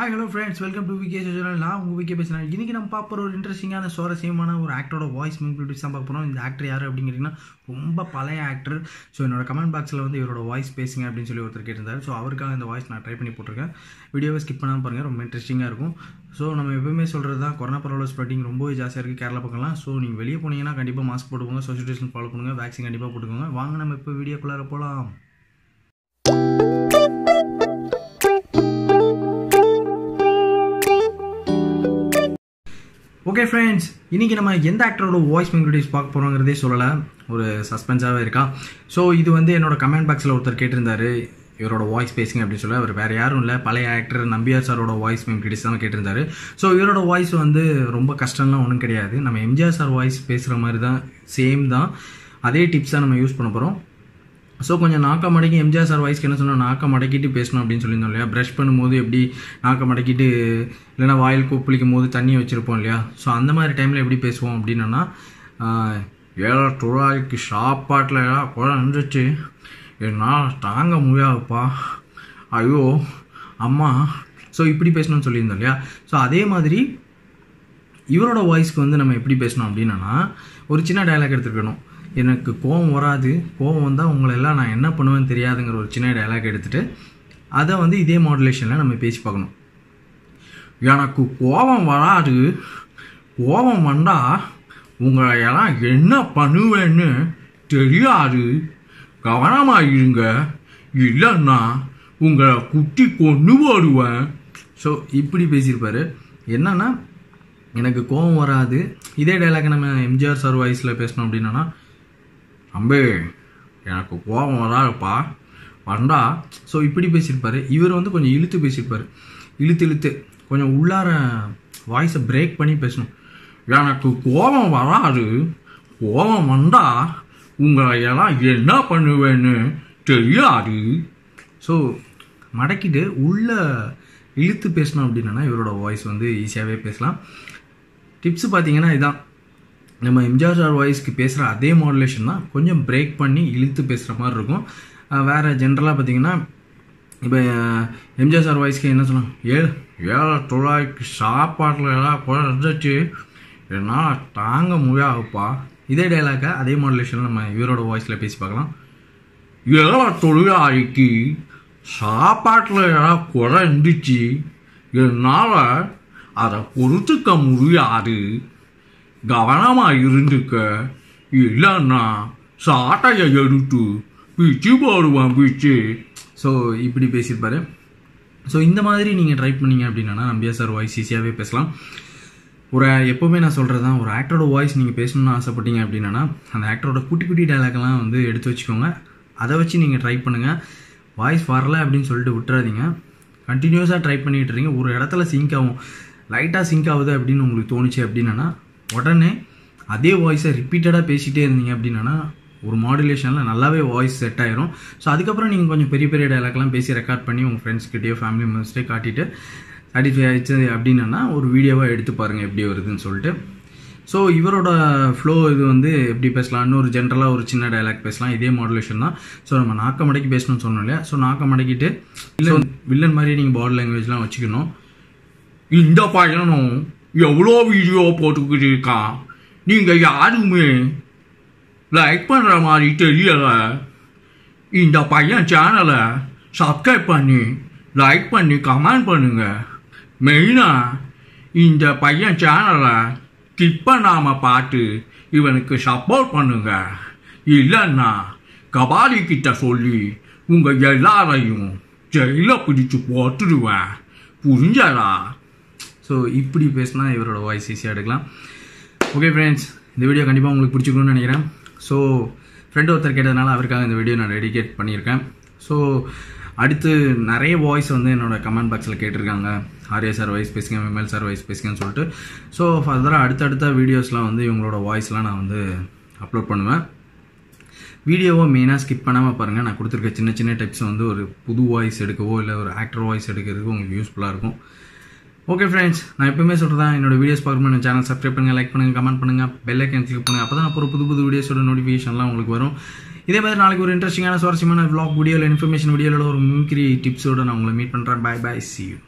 hi hello friends welcome to VK channel நான் உங்கள் VK பேசுகிறேன் இன்றைக்கி நம்ம பார்ப்போம் ஒரு இன்ட்ரெஸ்டிங்கான சுவாரஸ்யமான ஒரு ஆக்டரோட வாய்ஸ் மெம்பிலிட்டிஸ் தான் பார்க்க போகிறோம் இந்த ஆக்டர் யார் அப்படிங்கிறீங்கன்னா ரொம்ப பழைய ஆக்டர் ஸோ என்னோட கமெண்ட் பாக்ஸில் வந்து இவரோட வாய்ஸ் பேசுங்க அப்படின்னு சொல்லி ஒருத்தர் கேட்டிருந்தார் ஸோ அவருக்காக இந்த வாய்ஸ் நான் ட்ரை பண்ணி போட்டிருக்கேன் வீடியோவை ஸ்கிப் பண்ணாமல் பாருங்கள் ரொம்ப இன்ட்ரெஸ்டிங்காக இருக்கும் ஸோ நம்ம எப்பவுமே சொல்கிறது தான் கொரோனா பரவாயில்ல ஸ்ப்ரெட்டிங் ரொம்பவே ஜாஸ்தியாக இருக்குது கேரளா பக்கம்லாம் ஸோ நீங்கள் வெளியே போனீங்கன்னா கண்டிப்பாக மாஸ்க் போட்டுக்கோங்க சோஷியல் டிஸ்டன்ஸ் ஃபாலோ பண்ணுங்கள் வேக்சின் கண்டிப்பாக போட்டுக்கோங்க வாங்க நம்ம இப்போ வீடியோக்குள்ளார போகலாம் ஓகே ஃப்ரெண்ட்ஸ் இன்றைக்கி நம்ம எந்த ஆக்டரோட வாய்ஸ் மெலோடிஸ் பார்க்க போகிறோங்கிறதே சொல்லலை ஒரு சஸ்பென்ஸாகவே இருக்கா ஸோ இது வந்து என்னோட கமெண்ட் பாக்ஸில் ஒருத்தர் கேட்டிருந்தார் இவரோட வாய்ஸ் பேசுங்க அப்படின்னு சொல்லி அவர் வேறு யாரும் இல்லை பழைய ஆக்டர் நம்பியார் சாரோட வாய்ஸ் கிடைச்சி தான் கேட்டிருந்தாரு ஸோ இவரோட வாய்ஸ் வந்து ரொம்ப கஷ்டம்லாம் ஒன்றும் கிடையாது நம்ம எம்ஜிஆர் சார் வாய்ஸ் பேசுகிற மாதிரி தான் சேம் தான் அதே டிப்ஸாக நம்ம யூஸ் பண்ண போகிறோம் ஸோ கொஞ்சம் நாக்க மடக்கி எம்ஜிஆர் சார் வாய்ஸ்க்கு என்ன சொன்னால் நாக்க மடக்கிட்டு பேசணும் அப்படின்னு சொல்லியிருந்தோம் இல்லையா ப்ரஷ் பண்ணும்போது எப்படி நாக்க மடக்கிட்டு இல்லைனா வாயில் கூப்பிளிக்கும் போது தண்ணி வச்சுருப்போம் இல்லையா ஸோ அந்த மாதிரி டைமில் எப்படி பேசுவோம் அப்படின்னா ஏழா துளாய்க்கு சாப்பாட்டில் ஏழா நின்றுச்சு என்னால் தாங்க முடியாதுப்பா ஐயோ அம்மா ஸோ இப்படி பேசணும்னு சொல்லியிருந்தோம் இல்லையா ஸோ அதே மாதிரி இவரோட வாய்ஸ்க்கு வந்து நம்ம எப்படி பேசணும் அப்படின்னா ஒரு சின்ன டைலாக் எடுத்துருக்கணும் எனக்கு கோபம் வராது கோபம் வந்தால் உங்களை எல்லாம் நான் என்ன பண்ணுவேன்னு தெரியாதுங்கிற ஒரு சின்ன டைலாக் எடுத்துகிட்டு அதை வந்து இதே மாடுலேஷனில் நம்ம பேசி பார்க்கணும் எனக்கு கோபம் வராது கோபம் வந்தால் உங்களை எல்லாம் என்ன பண்ணுவேன்னு தெரியாது கவனமாக இருங்க இல்லைன்னா உங்களை குட்டி கொண்டு போடுவேன் ஸோ இப்படி பேசியிருப்பார் என்னன்னா எனக்கு கோபம் வராது இதே டைலாக் நம்ம எம்ஜிஆர் சார் வாய்ஸில் பேசணும் அப்படின்னா அம்பே எனக்கு கோபம் இருப்பா வண்டா ஸோ இப்படி பேசியிருப்பார் இவர் வந்து கொஞ்சம் இழுத்து பேசியிருப்பார் இழுத்து இழுத்து கொஞ்சம் உள்ளார வாய்ஸை பிரேக் பண்ணி பேசணும் எனக்கு கோபம் வராது கோபம் வந்தால் உங்களை எல்லாம் என்ன பண்ணுவேன்னு தெரியாது ஸோ மடக்கிட்டு உள்ளே இழுத்து பேசணும் அப்படின்னா இவரோட வாய்ஸ் வந்து ஈஸியாகவே பேசலாம் டிப்ஸ் பார்த்தீங்கன்னா இதுதான் நம்ம எம்ஜிஆர் சார் வாய்ஸ்க்கு பேசுகிற அதே மாடுலேஷன் தான் கொஞ்சம் பிரேக் பண்ணி இழுத்து பேசுகிற மாதிரி இருக்கும் வேறு ஜென்ரலாக பார்த்தீங்கன்னா இப்போ எம்ஜிஆர் சார் வாய்ஸ்க்கு என்ன சொல்லலாம் ஏழு ஏழை தொழாய்க்கு சாப்பாட்டில் எல்லாம் குறைஞ்சிச்சு என்னால் தாங்க முடியாதுப்பா இதே டைலாக்கை அதே மாடுலேஷனில் நம்ம இவரோட வாய்ஸில் பேசி பார்க்கலாம் ஏழை தொழிலாளிக்கு சாப்பாட்டில் எல்லாம் குறைஞ்சிச்சு என்னால் அதை பொறுத்துக்க முடியாது கவனமாக இருந்துக்க இல்லைன்னா சாட்டையை எடுத்து பிச்சு போடுவான் பிச்சு ஸோ இப்படி பேசியிருப்பாரு ஸோ இந்த மாதிரி நீங்கள் ட்ரை பண்ணீங்க அப்படின்னா நம்பியா சார் வாய்ஸ் ஈஸியாகவே பேசலாம் ஒரு எப்போவுமே நான் சொல்கிறது தான் ஒரு ஆக்டரோட வாய்ஸ் நீங்கள் பேசணும்னு ஆசைப்பட்டீங்க அப்படின்னா அந்த ஆக்டரோட குட்டி குட்டி டைலாக்லாம் வந்து எடுத்து வச்சுக்கோங்க அதை வச்சு நீங்கள் ட்ரை பண்ணுங்கள் வாய்ஸ் வரலை அப்படின்னு சொல்லிட்டு விட்டுறாதீங்க கண்டினியூஸாக ட்ரை பண்ணிகிட்டு இருக்கீங்க ஒரு இடத்துல சிங்க் ஆகும் லைட்டாக சிங்க் ஆகுது அப்படின்னு உங்களுக்கு தோணுச்சு அப்படின்னா உடனே அதே வாய்ஸை ரிப்பீட்டடாக பேசிகிட்டே இருந்தீங்க அப்படின்னா ஒரு மாடுலேஷனில் நல்லாவே வாய்ஸ் செட் ஆயிரும் ஸோ அதுக்கப்புறம் நீங்கள் கொஞ்சம் பெரிய பெரிய டைலாக்லாம் பேசி ரெக்கார்ட் பண்ணி உங்கள் ஃப்ரெண்ட்ஸ்கிட்டயோ ஃபேமிலி மெம்பர்ஸ்டே காட்டிட்டு சாட்டிஸ்ஃபை ஆயிடுச்சு அப்படின்னா ஒரு வீடியோவாக எடுத்து பாருங்கள் எப்படி வருதுன்னு சொல்லிட்டு ஸோ இவரோட ஃப்ளோ இது வந்து எப்படி பேசலாம்னு ஒரு ஜென்ரலாக ஒரு சின்ன டைலாக் பேசலாம் இதே மாடுலேஷன் தான் ஸோ நம்ம நாக்க மடக்கி பேசணும்னு சொன்னோம் இல்லையா ஸோ நாக்க மடக்கிட்டு இல்லை வில்லன் மாதிரி நீங்கள் பாடி லாங்குவேஜ்லாம் வச்சுக்கணும் இந்த பாயணும் எவ்வளோ வீடியோ போட்டுக்கிட்டு இருக்கான் நீங்கள் யாருமே லைக் பண்ணுற மாதிரி தெரியலை இந்த பையன் சேனலை சப்ஸ்கிரைப் பண்ணி லைக் பண்ணி கமெண்ட் பண்ணுங்க மெயினாக இந்த பையன் சேனலை கிளிக் பண்ணாமல் பார்த்து இவனுக்கு சப்போர்ட் பண்ணுங்க இல்லைன்னா கபாலி கிட்ட சொல்லி உங்கள் எல்லாரையும் ஜெயிலில் பிடிச்சு போட்டுடுவேன் புரிஞ்சதா ஸோ இப்படி பேசினா இவரோட வாய்ஸ் ஈஸியாக எடுக்கலாம் ஓகே ஃப்ரெண்ட்ஸ் இந்த வீடியோ கண்டிப்பாக உங்களுக்கு பிடிச்சிக்கணும்னு நினைக்கிறேன் ஸோ ஃப்ரெண்டு ஒருத்தர் கேட்டதுனால அவருக்காக இந்த வீடியோ நான் டெடிகேட் பண்ணியிருக்கேன் ஸோ அடுத்து நிறைய வாய்ஸ் வந்து என்னோடய கமெண்ட் பாக்ஸில் கேட்டிருக்காங்க ஆர்ஏ சார் வாய்ஸ் பேசுங்க எம்எல் சார் வாய்ஸ் பேசுங்கன்னு சொல்லிட்டு ஸோ ஃபர்தராக அடுத்தடுத்த வீடியோஸ்லாம் வந்து இவங்களோட வாய்ஸ்லாம் நான் வந்து அப்லோட் பண்ணுவேன் வீடியோவை மெயினாக ஸ்கிப் பண்ணாமல் பாருங்கள் நான் கொடுத்துருக்க சின்ன சின்ன டிப்ஸ் வந்து ஒரு புது வாய்ஸ் எடுக்கவோ இல்லை ஒரு ஆக்டர் வாய்ஸ் எடுக்கிறதுக்கு உங்களுக்கு யூஸ்ஃபுல்லாக இருக்கும் ஓகே ஃப்ரெண்ட்ஸ் நான் எப்பவுமே சொல்கிறேன் என்னோட வீடியோஸ் பார்க்கணும் என் சேனல் சப்ஸ்கிரைப் பண்ணுங்கள் லைக் பண்ணுங்கள் கமெண்ட் பண்ணுங்கள் பெல் ஐக்கன் கிளிக் பண்ணுங்கள் அப்போ தான் அப்புறம் புது புது வீடியோஸோட நோட்டிஃபிகேஷன்லாம் உங்களுக்கு வரும் இதே மாதிரி நாளைக்கு ஒரு இன்ட்ரெஸ்டிங்கான சுவாரஸ்யமான விளாக் வீடியோவில் இன்ஃபர்மேஷன் வீடியோவில் ஒரு மிமிக்ரி டிப்ஸோட நான் உங்களை மீட் பண்ணுறேன் பாய் பாய் சி யூ